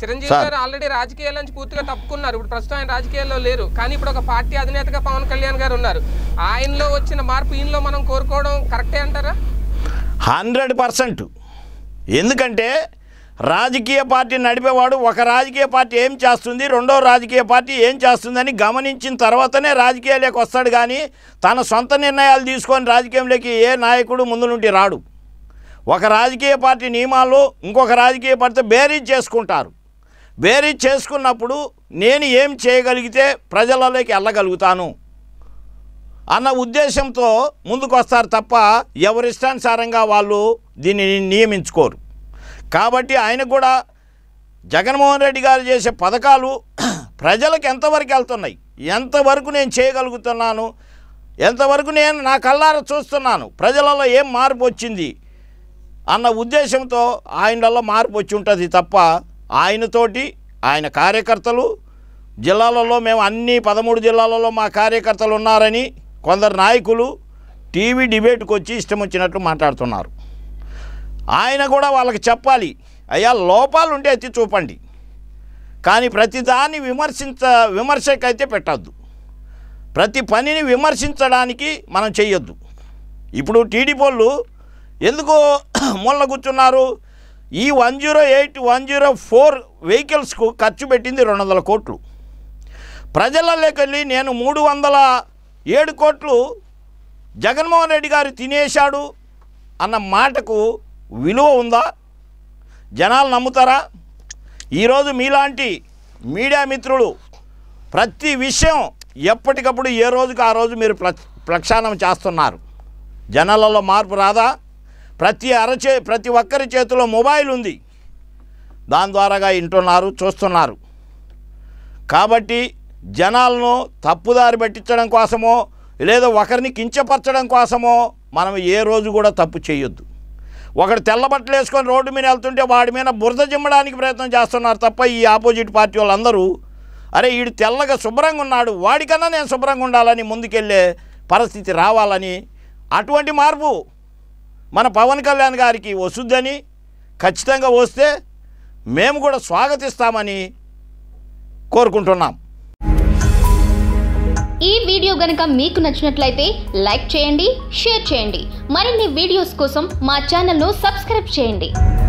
చిరంజీవి గారు ఆల్రెడీ రాజకీయాల నుంచి పూర్తిగా తప్పుకున్నారు ఇప్పుడు ప్రస్తుతం ఆయన రాజకీయాల్లో లేరు కానీ ఇప్పుడు ఒక పార్టీ అధినేతగా పవన్ కళ్యాణ్ గారు ఉన్నారు ఆయనలో వచ్చిన మార్పు ఈయనలో మనం కోరుకోవడం కరెక్టే అంటారా హండ్రెడ్ పర్సెంట్ ఎందుకంటే రాజకీయ పార్టీ నడిపేవాడు ఒక రాజకీయ పార్టీ ఏం చేస్తుంది రెండో రాజకీయ పార్టీ ఏం చేస్తుందని గమనించిన తర్వాతనే రాజకీయాలకు వస్తాడు కానీ తన సొంత నిర్ణయాలు తీసుకొని రాజకీయంలోకి ఏ నాయకుడు ముందు నుండి రాడు ఒక రాజకీయ పార్టీ నియమాలు ఇంకొక రాజకీయ పార్టీతో బేరీజ్ చేసుకుంటారు వేరే చేసుకున్నప్పుడు నేను ఏం చేయగలిగితే ప్రజలలోకి వెళ్ళగలుగుతాను అన్న ఉద్దేశంతో ముందుకు వస్తారు తప్ప ఎవరిష్టానుసారంగా వాళ్ళు దీనిని నియమించుకోరు కాబట్టి ఆయన కూడా జగన్మోహన్ రెడ్డి గారు చేసే పథకాలు ప్రజలకు ఎంతవరకు వెళ్తున్నాయి ఎంతవరకు నేను చేయగలుగుతున్నాను ఎంతవరకు నేను నా కళ్ళార చూస్తున్నాను ప్రజలలో ఏం మార్పు వచ్చింది అన్న ఉద్దేశంతో ఆయనలో మార్పు వచ్చి ఉంటుంది తప్ప ఆయనతోటి ఆయన కార్యకర్తలు జిల్లాలలో మేము అన్ని పదమూడు జిల్లాలలో మా కార్యకర్తలు ఉన్నారని కొందరు నాయకులు టీవీ డిబేట్కి వచ్చి ఇష్టం వచ్చినట్లు మాట్లాడుతున్నారు ఆయన కూడా వాళ్ళకి చెప్పాలి అయ్యా లోపాలు ఉంటే ఎత్తి చూపండి కానీ ప్రతిదాన్ని విమర్శించ విమర్శకైతే పెట్టద్దు ప్రతి పనిని విమర్శించడానికి మనం చేయొద్దు ఇప్పుడు టీడీపీ వాళ్ళు ఎందుకు ముళ్ళ కూర్చున్నారు ఈ one zero eight one zero four వెహికల్స్కు ఖర్చు పెట్టింది రెండు వందల కోట్లు ప్రజలలోకెళ్ళి నేను మూడు వందల ఏడు కోట్లు జగన్మోహన్ రెడ్డి గారు తినేశాడు అన్న మాటకు విలువ ఉందా జనాలు నమ్ముతారా ఈరోజు మీలాంటి మీడియా మిత్రులు ప్రతి విషయం ఎప్పటికప్పుడు ఏ రోజుకు ఆ రోజు మీరు ప్రక్షాళన చేస్తున్నారు జనాలలో మార్పు రాదా ప్రతి అరచే ప్రతి ఒక్కరి చేతిలో మొబైల్ ఉంది దాని ద్వారాగా వింటున్నారు చూస్తున్నారు కాబట్టి జనాలను తప్పుదారి పట్టించడం కోసమో లేదా ఒకరిని కించపరచడం కోసమో మనం ఏ రోజు కూడా తప్పు చేయొద్దు ఒకడు తెల్లబట్టలు వేసుకొని రోడ్డు మీద వెళ్తుంటే వాడి మీద బురద జిమ్మడానికి ప్రయత్నం చేస్తున్నారు తప్ప ఈ ఆపోజిట్ పార్టీ వాళ్ళందరూ అరే వీడు తెల్లగా శుభ్రంగా ఉన్నాడు వాడికన్నా నేను శుభ్రంగా ఉండాలని ముందుకెళ్ళే పరిస్థితి రావాలని అటువంటి మార్పు మన పవన్ కళ్యాణ్ గారికి వస్తుందని ఖచ్చితంగా వస్తే మేము కూడా స్వాగతిస్తామని కోరుకుంటున్నాం ఈ వీడియో గనక మీకు నచ్చినట్లయితే లైక్ చేయండి షేర్ చేయండి మరిన్ని వీడియోస్ కోసం మా ఛానల్ను సబ్స్క్రైబ్ చేయండి